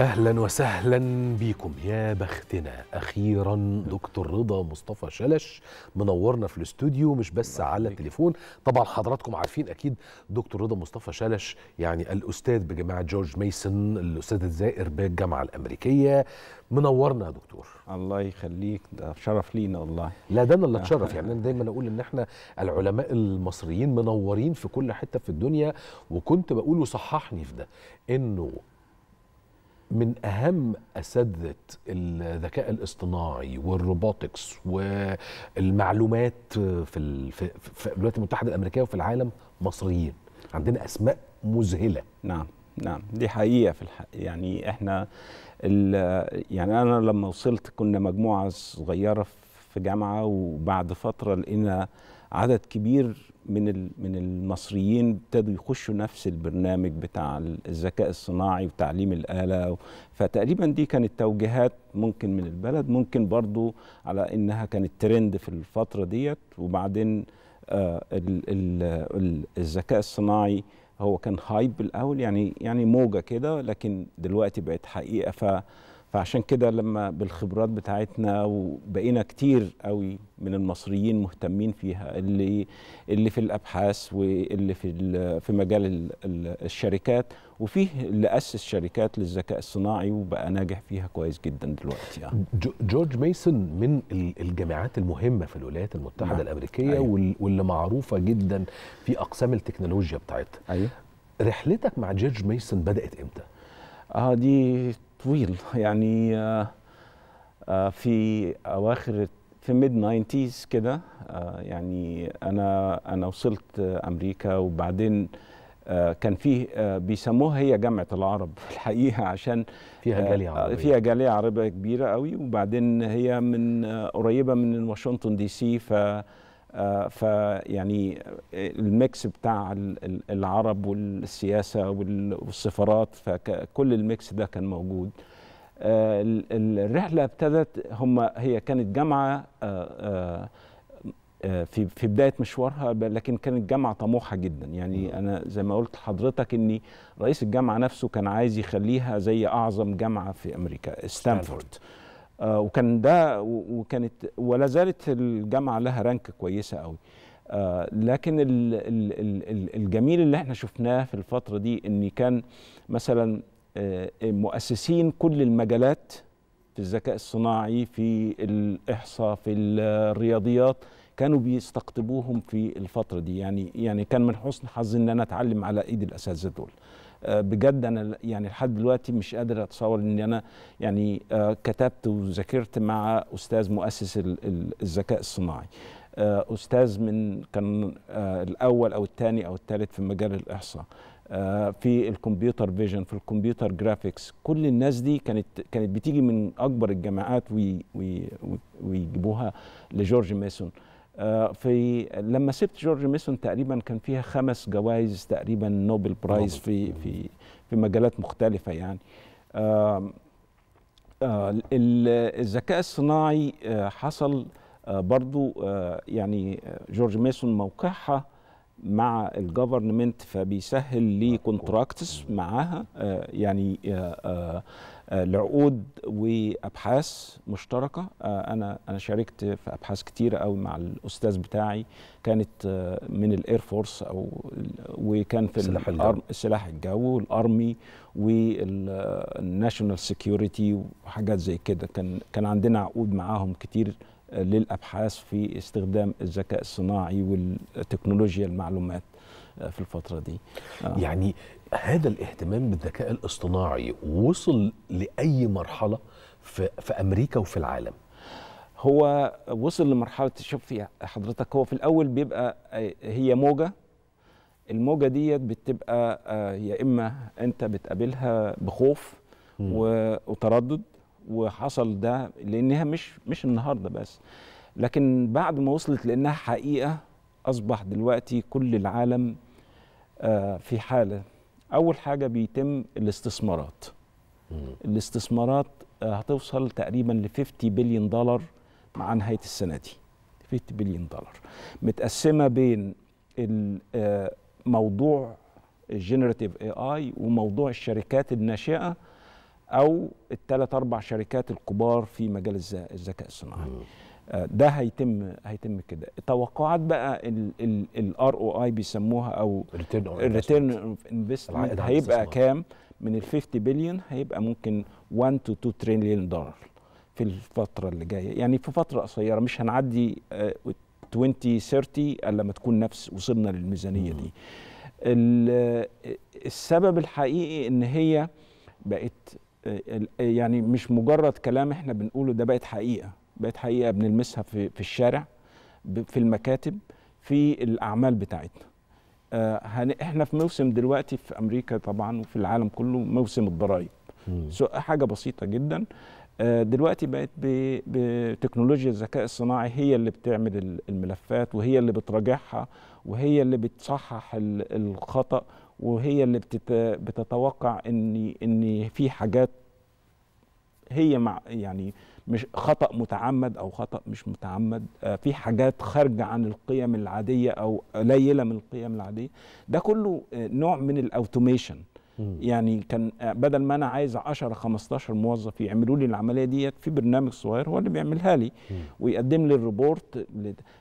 اهلا وسهلا بيكم يا بختنا اخيرا دكتور رضا مصطفى شلش منورنا في الاستوديو مش بس على التليفون طبعا حضراتكم عارفين اكيد دكتور رضا مصطفى شلش يعني الاستاذ بجامعه جورج ميسون الاستاذ الزائر بالجامعه الامريكيه منورنا يا دكتور الله يخليك ده شرف لينا والله لا ده انا اللي اتشرف يعني انا دايما اقول ان احنا العلماء المصريين منورين في كل حته في الدنيا وكنت بقول وصححني في ده انه من اهم اساتذه الذكاء الاصطناعي والروبوتكس والمعلومات في في الولايات المتحده الامريكيه وفي العالم مصريين عندنا اسماء مذهله نعم نعم دي حقيقه في الحق يعني احنا يعني انا لما وصلت كنا مجموعه صغيره في جامعه وبعد فتره لقينا عدد كبير من من المصريين ابتدوا يخشوا نفس البرنامج بتاع الذكاء الصناعي وتعليم الآلة فتقريبا دي كانت توجيهات ممكن من البلد ممكن برضو على إنها كانت ترند في الفترة ديت وبعدين آه الذكاء الصناعي هو كان هايب الأول يعني يعني موجة كده لكن دلوقتي بقت حقيقة ف فعشان كده لما بالخبرات بتاعتنا وبقينا كتير قوي من المصريين مهتمين فيها اللي اللي في الابحاث واللي في في مجال الشركات وفيه اللي اسس شركات للذكاء الصناعي وبقى ناجح فيها كويس جدا دلوقتي يعني. جورج ميسون من الجامعات المهمه في الولايات المتحده نعم. الامريكيه أيوه. واللي معروفه جدا في اقسام التكنولوجيا بتاعتها ايوه رحلتك مع جورج ميسون بدات امتى؟ اه دي طويل يعني آه، آه، في اواخر في ميد 90 كده آه، يعني انا انا وصلت امريكا وبعدين كان فيه بيسموها هي جامعه العرب الحقيقه عشان فيها جاليه عربيه فيها جاليه عربيه كبيره قوي وبعدين هي من قريبه من واشنطن دي سي ف آه، فيعني آه، الميكس بتاع العرب والسياسة والسفارات فكل الميكس ده كان موجود آه، الرحلة ابتدت هم هي كانت جامعة في في بدايه مشوارها لكن كانت جامعه طموحه جدا يعني انا زي ما قلت لحضرتك اني رئيس الجامعه نفسه كان عايز يخليها زي اعظم جامعه في امريكا ستانفورد آه، وكان ده وكانت ولا زالت الجامعه لها رانك كويسه قوي آه، لكن الجميل اللي احنا شفناه في الفتره دي ان كان مثلا آه، مؤسسين كل المجالات في الذكاء الصناعي في الاحصاء في الرياضيات كانوا بيستقطبوهم في الفتره دي يعني يعني كان من حسن حظي ان انا اتعلم على ايد الاساتذه دول آه، بجد انا يعني لحد دلوقتي مش قادر اتصور ان انا يعني آه، كتبت وذاكرت مع استاذ مؤسس الذكاء الصناعي آه، استاذ من كان الاول او الثاني او الثالث في مجال الاحصاء في الكمبيوتر فيجن في الكمبيوتر جرافيكس كل الناس دي كانت كانت بتيجي من اكبر الجامعات ويجيبوها لجورج ميسون آه، في لما سبت جورج ميسون تقريبا كان فيها خمس جوائز تقريبا نوبل برايز في في في مجالات مختلفه يعني آه، الذكاء الصناعي آه، حصل برضو يعني جورج ميسون موقعها مع الجفرنمنت فبيسهل لي كونتراكتس معاها آه، يعني العقود آه، آه، وابحاث مشتركه انا انا شاركت في ابحاث كتيره قوي مع الاستاذ بتاعي كانت من الاير فورس او وكان في سلاح الجو. السلاح الجو والارمي والناشونال سيكيورتي وحاجات زي كده كان كان عندنا عقود معاهم كتير للابحاث في استخدام الذكاء الصناعي والتكنولوجيا المعلومات آه، في الفتره دي آه. يعني هذا الاهتمام بالذكاء الاصطناعي وصل لاي مرحله في, في امريكا وفي العالم هو وصل لمرحله شوف حضرتك هو في الاول بيبقى آه، هي موجه الموجه ديت بتبقى يا اما انت بتقابلها بخوف وتردد وحصل ده لانها مش مش النهارده بس لكن بعد ما وصلت لانها حقيقه اصبح دلوقتي كل العالم آه، في حاله اول حاجه بيتم الاستثمارات الاستثمارات آه، هتوصل تقريبا ل 50 بليون دولار مع نهايه السنه دي 50 بليون دولار متقسمه بين آه، موضوع الجنراتيف اي اي وموضوع الشركات الناشئه او الثلاث اربع شركات الكبار في مجال الذكاء الصناعي آه، ده هيتم هيتم كده توقعات بقى الار او اي بيسموها او الريتيرن اوف انفستمنت هيبقى كام من ال 50 بليون هيبقى ممكن 1 تو 2 تريليون دولار في الفتره اللي جايه يعني في فتره قصيره مش هنعدي 2030 آه، الا ما تكون نفس وصلنا للميزانيه دي آه، السبب الحقيقي ان هي بقت آه، آه، يعني مش مجرد كلام احنا بنقوله ده بقت حقيقه بقت حقيقه بنلمسها في في الشارع في المكاتب في الاعمال بتاعتنا آه، احنا في موسم دلوقتي في امريكا طبعا وفي العالم كله موسم الضرائب حاجه بسيطه جدا دلوقتي بقت بتكنولوجيا الذكاء الصناعي هي اللي بتعمل الملفات وهي اللي بتراجعها وهي اللي بتصحح الخطأ وهي اللي بتت... بتتوقع ان ان في حاجات هي مع يعني مش خطا متعمد او خطا مش متعمد آه، في حاجات خارجه عن القيم العاديه او قليله من القيم العاديه ده كله آه، نوع من الاوتوميشن يعني كان آه، بدل ما انا عايز 10 15 موظف يعملوا لي العمليه ديت في برنامج صغير هو اللي بيعملها لي ويقدم لي الريبورت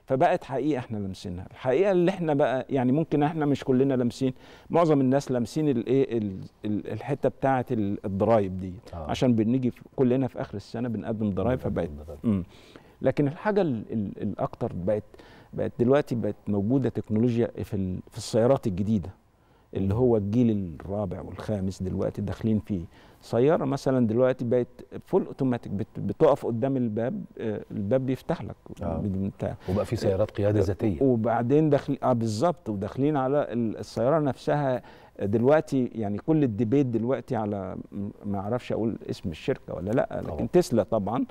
فبقت حقيقه احنا لامسينها الحقيقه اللي احنا بقى يعني ممكن احنا مش كلنا لامسين معظم الناس لامسين الايه الحته بتاعه الضرايب دي آه. عشان بنيجي كلنا في اخر السنه بنقدم ضرايب فبقت لكن الحاجه الاكتر بقت بقت دلوقتي بقت موجوده تكنولوجيا في في السيارات الجديده اللي هو الجيل الرابع والخامس دلوقتي داخلين فيه سياره مثلا دلوقتي بقت فول اوتوماتيك بتقف قدام الباب آه، الباب بيفتح لك آه. وبقى في سيارات قياده ذاتيه وبعدين داخل اه بالظبط وداخلين على السياره نفسها دلوقتي يعني كل الديبيت دلوقتي على ما اعرفش اقول اسم الشركه ولا لا لكن طبعا. تسلا طبعا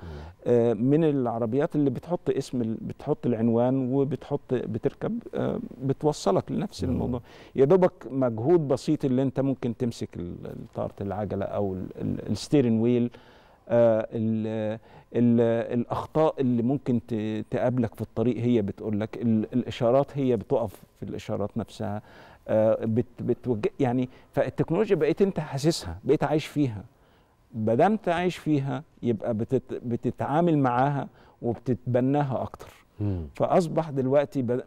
آه، من العربيات اللي بتحط اسم بتحط العنوان وبتحط بتركب آه، بتوصلك لنفس مم. الموضوع يا دوبك مجهود بسيط اللي انت ممكن تمسك طاره العجله او الستيرن ويل آه، الاخطاء اللي ممكن تقابلك في الطريق هي بتقول لك الاشارات هي بتقف في الاشارات نفسها آه، بتوجه يعني فالتكنولوجيا بقيت انت حاسسها بقيت عايش فيها ما عايش فيها يبقى بتت بتتعامل معاها وبتتبناها اكتر مم. فاصبح دلوقتي ب...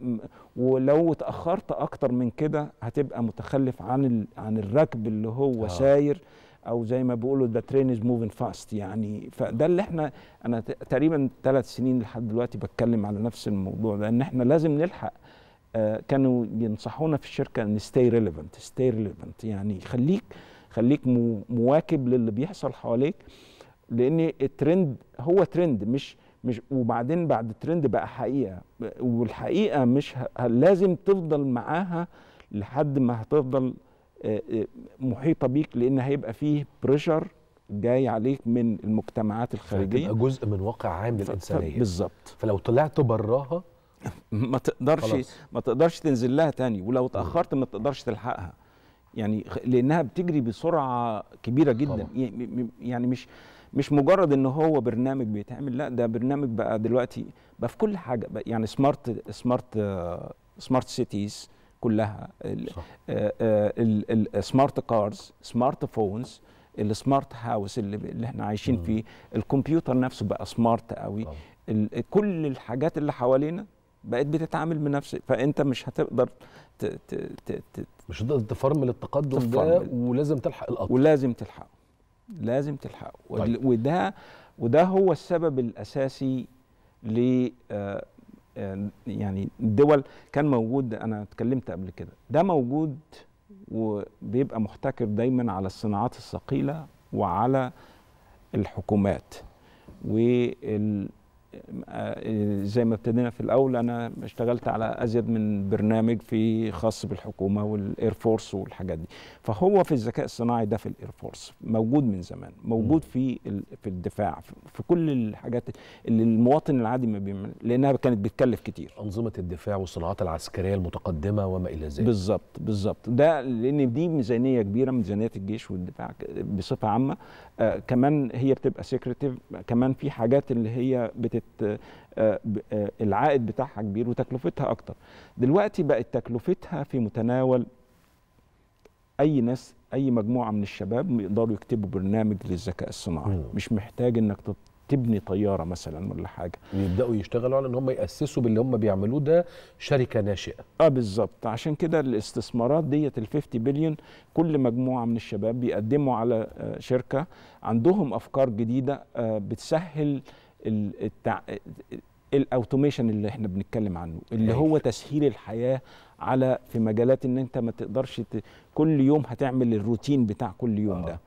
ولو اتاخرت اكتر من كده هتبقى متخلف عن ال... عن الركب اللي هو آه. ساير او زي ما بيقولوا ذا ترين از موفينج فاست يعني فده اللي احنا انا تقريبا ثلاث سنين لحد دلوقتي بتكلم على نفس الموضوع ده ان احنا لازم نلحق آه، كانوا ينصحونا في الشركه ان ستي ريليفنت ستي ريليفنت يعني خليك خليك مواكب للي بيحصل حواليك لان الترند هو ترند مش مش وبعدين بعد ترند بقى حقيقه والحقيقه مش لازم تفضل معاها لحد ما هتفضل آه، آه، محيطه بيك لان هيبقى فيه بريشر جاي عليك من المجتمعات الخارجيه هتبقى جزء من واقع عام للانسانيه بالظبط فلو طلعت براها ما تقدرش خلاص. ما تقدرش تنزل لها تاني ولو اتاخرت ما تقدرش تلحقها يعني لانها بتجري بسرعه كبيره جدا طبعا. يعني مش مش مجرد ان هو برنامج بيتعمل لا ده برنامج بقى دلوقتي بقى في كل حاجه بقى يعني سمارت سمارت سمارت سيتيز كلها السمارت كارز سمارت فونز السمارت هاوس اللي, اللي احنا عايشين فيه الكمبيوتر نفسه بقى سمارت قوي كل الحاجات اللي حوالينا بقيت بتتعامل بنفس فانت مش هتقدر ت ت ت ت مش هتقدر تفرمل التقدم ده ولازم تلحق القطر ولازم تلحقه لازم تلحقه طيب. وده وده هو السبب الاساسي ل آه، آه، يعني الدول كان موجود انا اتكلمت قبل كده ده موجود وبيبقى محتكر دايما على الصناعات الثقيله وعلى الحكومات وال آه، زي ما ابتدينا في الاول انا اشتغلت على ازيد من برنامج في خاص بالحكومه والاير فورس والحاجات دي فهو في الذكاء الصناعي ده في الاير فورس موجود من زمان موجود في في الدفاع في كل الحاجات اللي المواطن العادي ما بيعمل لانها كانت بتكلف كتير انظمه الدفاع والصناعات العسكريه المتقدمه وما الى ذلك بالظبط بالظبط ده لان دي ميزانيه كبيره ميزانيه الجيش والدفاع بصفه عامه آه كمان هي بتبقى سكرتيف كمان في حاجات اللي هي بتت آه، آه، العائد بتاعها كبير وتكلفتها اكتر دلوقتي بقت تكلفتها في متناول اي ناس اي مجموعه من الشباب يقدروا يكتبوا برنامج للذكاء الصناعي أيوة. مش محتاج انك تبني طياره مثلا ولا حاجه يبداوا يشتغلوا على ان هم ياسسوا باللي هم بيعملوه ده شركه ناشئه اه بالظبط عشان كده الاستثمارات ديت ال50 بليون كل مجموعه من الشباب بيقدموا على آه، شركه عندهم افكار جديده بتسهل التع... الاوتوميشن اللي احنا بنتكلم عنه اللي إيه. هو تسهيل الحياه على في مجالات ان انت ما تقدرش ت... كل يوم هتعمل الروتين بتاع كل يوم أوه. ده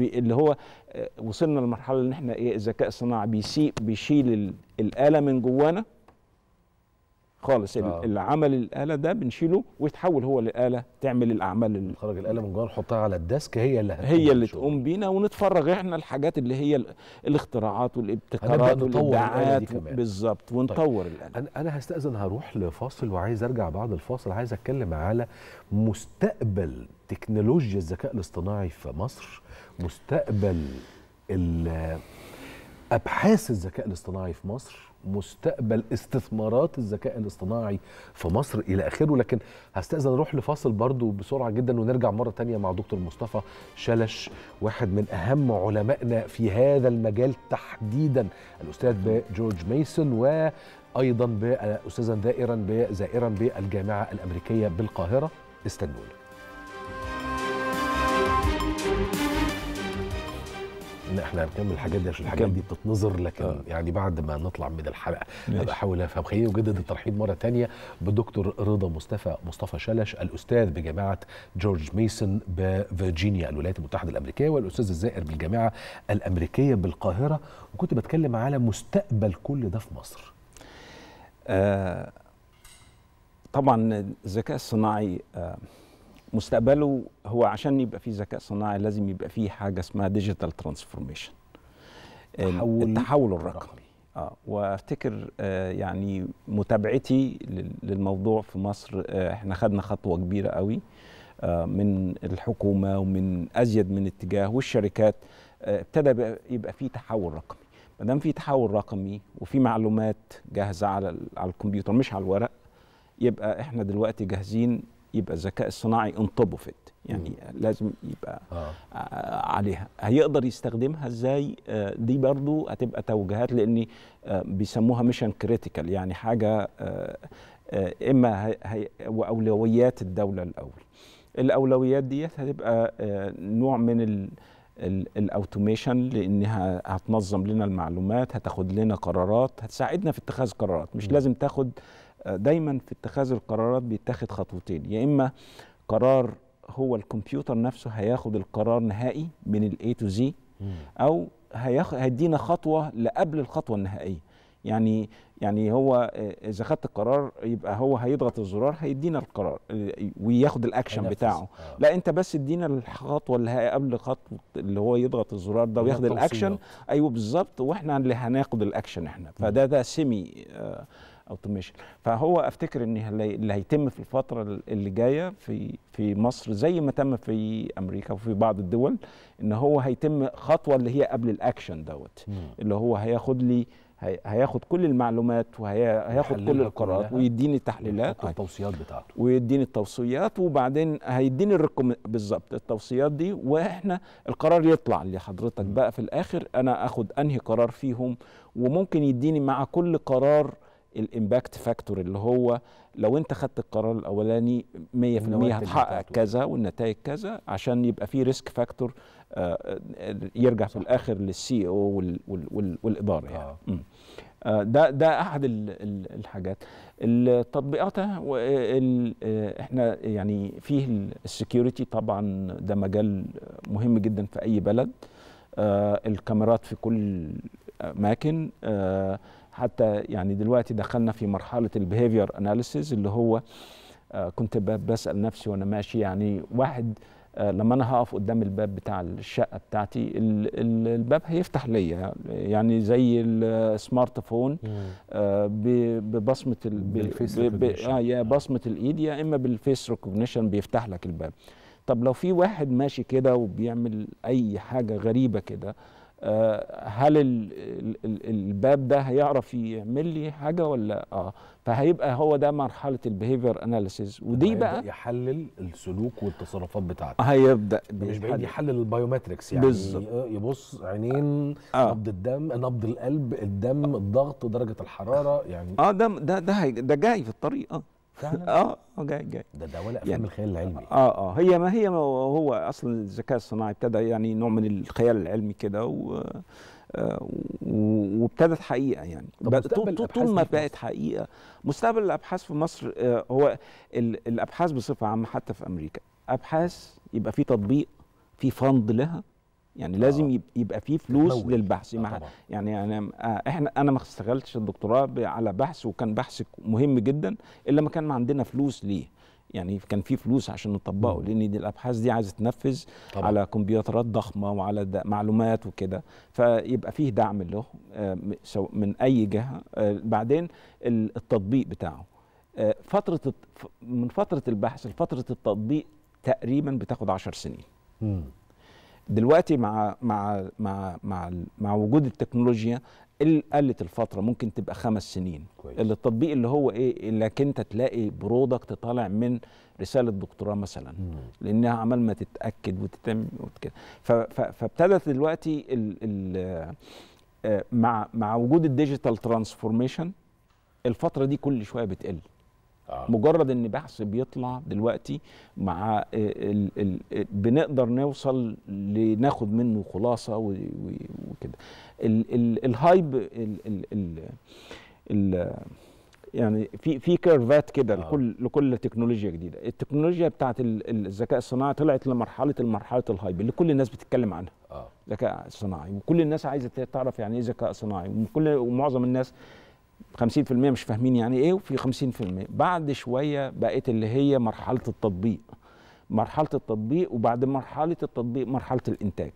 اللي هو آه، وصلنا لمرحله ان احنا ايه الذكاء الصناعي بيسيء بيشيل الاله من جوانا خالص آه. اللي عمل الاله ده بنشيله ويتحول هو للاله تعمل الاعمال اللي خرج الاله من جوه نحطها على الديسك هي اللي هي اللي تقوم بينا ونتفرغ احنا الحاجات اللي هي الاختراعات والابتكارات والابداعات بالظبط طيب. ونطور طيب. الاله انا انا هستاذن هروح لفاصل وعايز ارجع بعد الفاصل عايز اتكلم على مستقبل تكنولوجيا الذكاء الاصطناعي في مصر مستقبل ابحاث الذكاء الاصطناعي في مصر مستقبل استثمارات الذكاء الاصطناعي في مصر الى اخره لكن هستاذن اروح لفاصل برضو بسرعه جدا ونرجع مره تانية مع دكتور مصطفى شلش واحد من اهم علمائنا في هذا المجال تحديدا الاستاذ جورج ميسون وايضا استاذا دائرا زائرا بالجامعه الامريكيه بالقاهره استنونا ان احنا هنكمل الحاجات دي عشان الحاجات دي بتتنظر لكن آه. يعني بعد ما نطلع من الحلقه هبقى احاول افهم خلينا نجدد الترحيب مره ثانيه بالدكتور رضا مصطفى مصطفى شلش الاستاذ بجامعه جورج ميسون بفرجينيا الولايات المتحده الامريكيه والاستاذ الزائر بالجامعه الامريكيه بالقاهره وكنت بتكلم على مستقبل كل ده في مصر آه طبعا الذكاء الصناعي آه مستقبله هو عشان يبقى فيه ذكاء صناعي لازم يبقى فيه حاجه اسمها ديجيتال ترانسفورميشن التحول الرقمي اه وافتكر آه يعني متابعتي للموضوع في مصر آه احنا خدنا خطوه كبيره قوي آه من الحكومه ومن ازيد من اتجاه والشركات آه، ابتدى يبقى في تحول رقمي ما دام في تحول رقمي وفي معلومات جاهزه على على الكمبيوتر مش على الورق يبقى احنا دلوقتي جاهزين يبقى الذكاء الصناعي انطبفت يعني مم. لازم يبقى آه. آه، عليها هيقدر يستخدمها ازاي آه، دي برضو هتبقى توجيهات لان آه، بيسموها ميشن كريتيكال يعني حاجه اما واولويات الدوله الاول الاولويات ديت هتبقى نوع من الاوتوميشن لانها هتنظم لنا المعلومات هتاخد لنا قرارات هتساعدنا في اتخاذ قرارات مش مم. لازم تاخد دايما في اتخاذ القرارات بيتاخد خطوتين يا اما قرار هو الكمبيوتر نفسه هياخد القرار نهائي من الاي تو زي او هيدينا خطوه لقبل الخطوه النهائيه يعني يعني هو آه، اذا خدت القرار يبقى هو هيضغط الزرار هيدينا القرار آه، وياخد الاكشن بتاعه آه. لا انت بس ادينا الخطوه اللي هي قبل خطوه اللي هو يضغط الزرار ده وياخد الاكشن ايوه بالظبط واحنا اللي هناخد الاكشن احنا فده ده سيمي آه اوتوميشن فهو افتكر ان اللي هيتم في الفتره اللي جايه في في مصر زي ما تم في امريكا وفي بعض الدول ان هو هيتم خطوه اللي هي قبل الاكشن دوت اللي هو هياخد لي هياخد كل المعلومات وهياخد كل القرارات ويديني التحليلات التوصيات بتاعته ويديني التوصيات وبعدين هيديني الركم بالظبط التوصيات دي واحنا القرار يطلع لحضرتك بقى في الاخر انا اخد انهي قرار فيهم وممكن يديني مع كل قرار الامباكت فاكتور اللي هو لو انت خدت القرار الاولاني 100% هتحقق كذا والنتائج كذا عشان يبقى آه، آه، في ريسك فاكتور يرجع صح. في الاخر للسي e او والاداره يعني آه. ده ده احد الحاجات التطبيقات احنا يعني فيه السكيورتي طبعا ده مجال مهم جدا في اي بلد الكاميرات في كل اماكن آه حتى يعني دلوقتي دخلنا في مرحله البيهيفير اناليسيز اللي هو آه، كنت بسال نفسي وانا ماشي يعني واحد آه، لما انا هقف قدام الباب بتاع الشقه بتاعتي الباب هيفتح ليا يعني زي السمارت آه، فون ببصمه بالفيس يا بصمه الايد يا اما بالفيس ريكوجنيشن بيفتح لك الباب طب لو في واحد ماشي كده وبيعمل اي حاجه غريبه كده آه، هل الباب ده هيعرف يعمل لي حاجه ولا اه فهيبقى هو ده مرحله البيهيفير اناليسيز ودي بقى يحلل السلوك والتصرفات بتاعته هيبدا مش بعيد يحلل البايومتركس يعني بالزبط. يبص عينين آه. نبض الدم نبض القلب الدم الضغط درجه الحراره يعني اه ده ده ده, ده جاي في الطريق اه فعلا آه،, اه جاي جاي ده ده ولا افلام يعني الخيال العلمي اه اه هي ما هي ما هو اصلا الذكاء الصناعي ابتدى يعني نوع من الخيال العلمي كده و آه، وابتدت حقيقه يعني طول ما بقت حقيقه مستقبل الابحاث في مصر آه، هو الابحاث بصفه عامه حتى في امريكا ابحاث يبقى في تطبيق في فند لها يعني آه. لازم يبقى فيه فلوس مول. للبحث آه يعني انا آه، احنا انا ما اشتغلتش الدكتوراه على بحث وكان بحث مهم جدا الا ما كان ما عندنا فلوس ليه يعني كان في فلوس عشان نطبقه لان دي الابحاث دي عايزه تنفذ طبعا. على كمبيوترات ضخمه وعلى معلومات وكده فيبقى فيه دعم له آه، من اي جهه آه، بعدين التطبيق بتاعه فتره من فتره البحث لفتره التطبيق تقريبا بتاخد 10 سنين م. دلوقتي مع مع مع مع مع وجود التكنولوجيا قلت الفتره ممكن تبقى خمس سنين كويس. اللي التطبيق اللي هو ايه انك انت تلاقي برودكت طالع من رساله دكتوراه مثلا مم. لانها عمل ما تتاكد وتتم وكده فابتدت دلوقتي الـ الـ آه، مع مع وجود الديجيتال ترانسفورميشن الفتره دي كل شويه بتقل آه. مجرد ان بحث بيطلع دلوقتي مع الـ الـ الـ بنقدر نوصل لناخد منه خلاصه وكده الهايب يعني في في كيرفات كده آه. لكل لكل تكنولوجيا جديده التكنولوجيا بتاعه الذكاء الصناعي طلعت لمرحله المرحله الهايب اللي كل الناس بتتكلم عنها آه. ذكاء آه. صناعي وكل الناس عايزه تعرف يعني ايه ذكاء صناعي وكل ومعظم الناس 50% مش فاهمين يعني ايه وفي 50% بعد شويه بقت اللي هي مرحله التطبيق مرحله التطبيق وبعد مرحله التطبيق مرحله الانتاج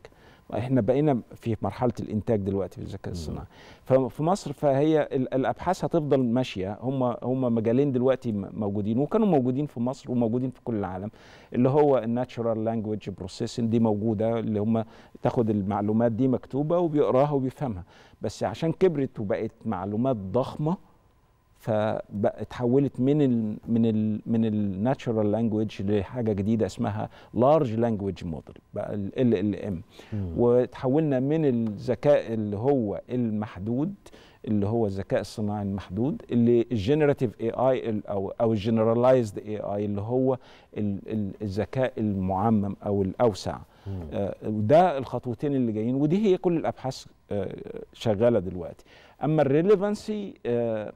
احنا بقينا في مرحله الانتاج دلوقتي في الذكاء الصناعي ففي مصر فهي الابحاث هتفضل ماشيه هم هم مجالين دلوقتي موجودين وكانوا موجودين في مصر وموجودين في كل العالم اللي هو الناتشورال لانجويج بروسيسنج دي موجوده اللي هم تاخد المعلومات دي مكتوبه وبيقراها وبيفهمها بس عشان كبرت وبقت معلومات ضخمه فاتحولت من الـ من الـ من الناتشرال لانجوج لحاجه جديده اسمها لارج لانجوج موديل بقى ال ال ام وتحولنا من الذكاء اللي هو المحدود اللي هو الذكاء الصناعي المحدود اللي الجنراتيف اي اي او او الجنرالايزد اي اي اللي هو الذكاء المعمم او الاوسع آه، ده الخطوتين اللي جايين ودي هي كل الابحاث آه، شغاله دلوقتي اما الريليفنسي آه،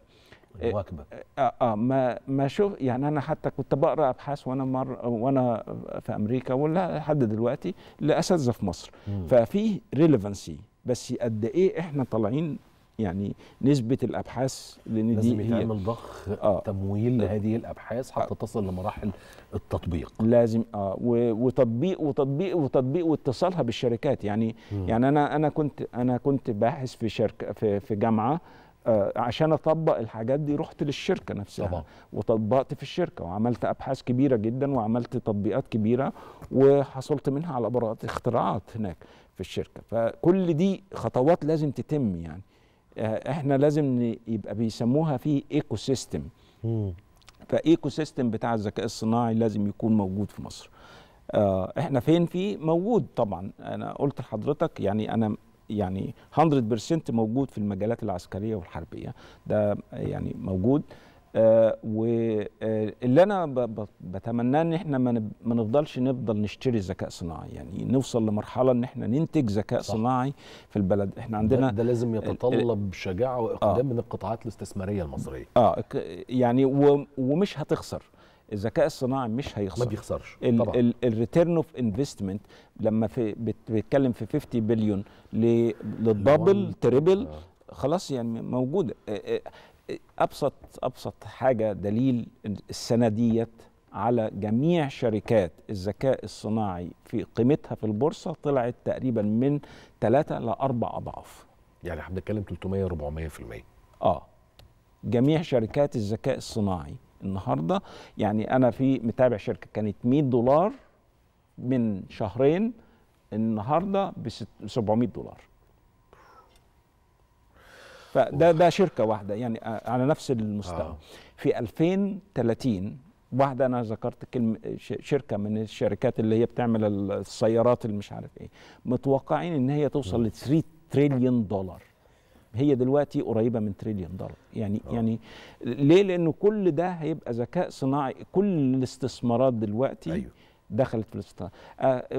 المواكبه اه اه ما ما شوف يعني انا حتى كنت بقرا ابحاث وانا مر وانا في امريكا ولا لحد دلوقتي لاساتذه في مصر ففي ريليفنسي بس قد ايه احنا طالعين يعني نسبه الابحاث لان دي لازم يتعمل ضخ آه تمويل آه لهذه الابحاث حتى آه تصل لمراحل التطبيق لازم اه وتطبيق وتطبيق وتطبيق واتصالها بالشركات يعني يعني انا انا كنت انا كنت باحث في شركه في, في جامعه آه عشان اطبق الحاجات دي رحت للشركه نفسها طبعا. وطبقت في الشركه وعملت ابحاث كبيره جدا وعملت تطبيقات كبيره وحصلت منها على براءات اختراعات هناك في الشركه فكل دي خطوات لازم تتم يعني آه، احنا لازم يبقى بيسموها في ايكو سيستم فايكو سيستم بتاع الذكاء الصناعي لازم يكون موجود في مصر آه، احنا فين فيه موجود طبعا انا قلت لحضرتك يعني انا يعني 100% موجود في المجالات العسكريه والحربيه ده يعني موجود آه، واللي آه، انا بتمناه ان احنا ما نفضلش نفضل نشتري ذكاء صناعي يعني نوصل لمرحله ان احنا ننتج ذكاء صناعي في البلد احنا عندنا ده, ده لازم يتطلب شجاعه آه. واقدام آه من القطاعات الاستثماريه المصريه اه يعني ومش هتخسر الذكاء الصناعي مش هيخسر ما بيخسرش طبعا الريتيرن اوف انفستمنت لما في بتتكلم في 50 بليون للدبل تريبل آه. خلاص يعني موجوده ابسط ابسط حاجه دليل السنه ديت على جميع شركات الذكاء الصناعي في قيمتها في البورصه طلعت تقريبا من 3 ل 4 اضعاف يعني احنا بنتكلم 300 400% اه جميع شركات الذكاء الصناعي النهارده يعني انا في متابع شركه كانت 100 دولار من شهرين النهارده ب 700 دولار فده ده شركه واحده يعني على نفس المستوى آه. في 2030 واحده انا ذكرت كلمه شركه من الشركات اللي هي بتعمل السيارات اللي مش عارف ايه متوقعين ان هي توصل ل 3 تريليون دولار هي دلوقتي قريبه من تريليون دولار يعني أوه. يعني ليه لانه كل ده هيبقى ذكاء صناعي كل الاستثمارات دلوقتي أيوه. دخلت في الاستثمار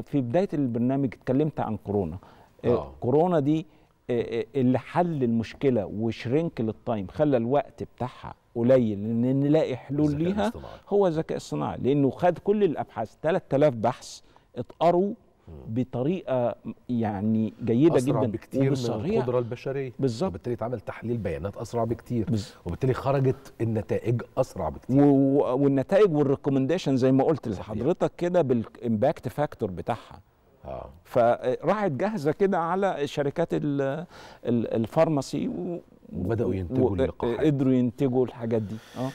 في بدايه البرنامج اتكلمت عن كورونا أوه. آه. كورونا دي إيه، إيه، اللي حل المشكله وشرينك للتايم خلى الوقت بتاعها قليل ان نلاقي حلول ليها هو الذكاء الصناعي لانه خد كل الابحاث 3000 بحث اتقروا بطريقه يعني جيده أسرع جدا بكتير من القدره البشريه بالظبط وبالتالي اتعمل تحليل بيانات اسرع بكتير وبالتالي خرجت النتائج اسرع بكتير و... والنتائج والريكومنديشن زي ما قلت لحضرتك كده بالامباكت فاكتور بتاعها فراحت جاهزه كده على شركات الفارماسي وبداوا ينتجوا اللقاحات قدروا ينتجوا الحاجات دي اه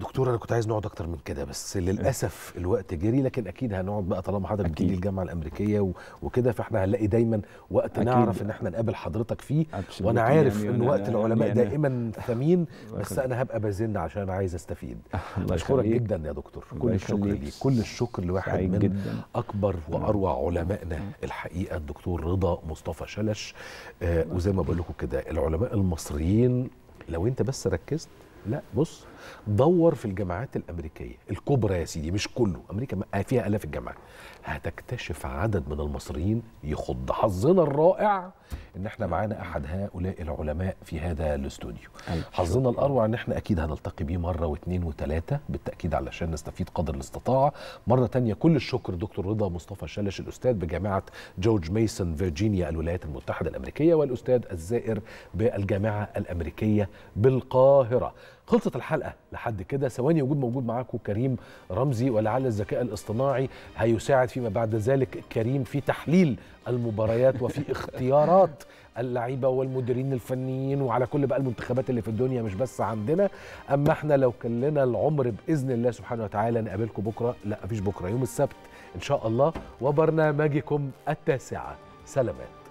دكتور انا كنت عايز نقعد اكتر من كده بس للاسف الوقت جري لكن اكيد هنقعد بقى طالما حضرتك بتيجي الجامعه الامريكيه وكده فاحنا هنلاقي دايما وقت أكيد. نعرف ان احنا نقابل حضرتك فيه وانا عارف يعني ان وقت العلماء يعني دايما ثمين بس انا هبقى بزن عشان عايز استفيد بشكرك جدا يا دكتور كل الشكر ليك كل الشكر لواحد من جداً. اكبر واروع علمائنا الحقيقه الدكتور رضا مصطفى شلش آه وزي ما بقول لكم كده العلماء المصريين لو انت بس ركزت لا بص دور في الجامعات الامريكيه الكبرى يا سيدي مش كله امريكا فيها الاف الجامعات هتكتشف عدد من المصريين يخض حظنا الرائع ان احنا معانا احد هؤلاء العلماء في هذا الاستوديو حظنا الاروع ان احنا اكيد هنلتقي بيه مره واثنين وثلاثه بالتاكيد علشان نستفيد قدر الاستطاعه مره تانية كل الشكر دكتور رضا مصطفى شلش الاستاذ بجامعه جورج ميسون فيرجينيا الولايات المتحده الامريكيه والاستاذ الزائر بالجامعه الامريكيه بالقاهره خلصت الحلقه لحد كده ثواني وجود موجود معاكم كريم رمزي ولعل الذكاء الاصطناعي هيساعد فيما بعد ذلك كريم في تحليل المباريات وفي اختيارات اللعيبه والمديرين الفنيين وعلى كل بقى المنتخبات اللي في الدنيا مش بس عندنا اما احنا لو كلنا العمر باذن الله سبحانه وتعالى نقابلكم بكره لا مفيش بكره يوم السبت ان شاء الله وبرنامجكم التاسعه سلامات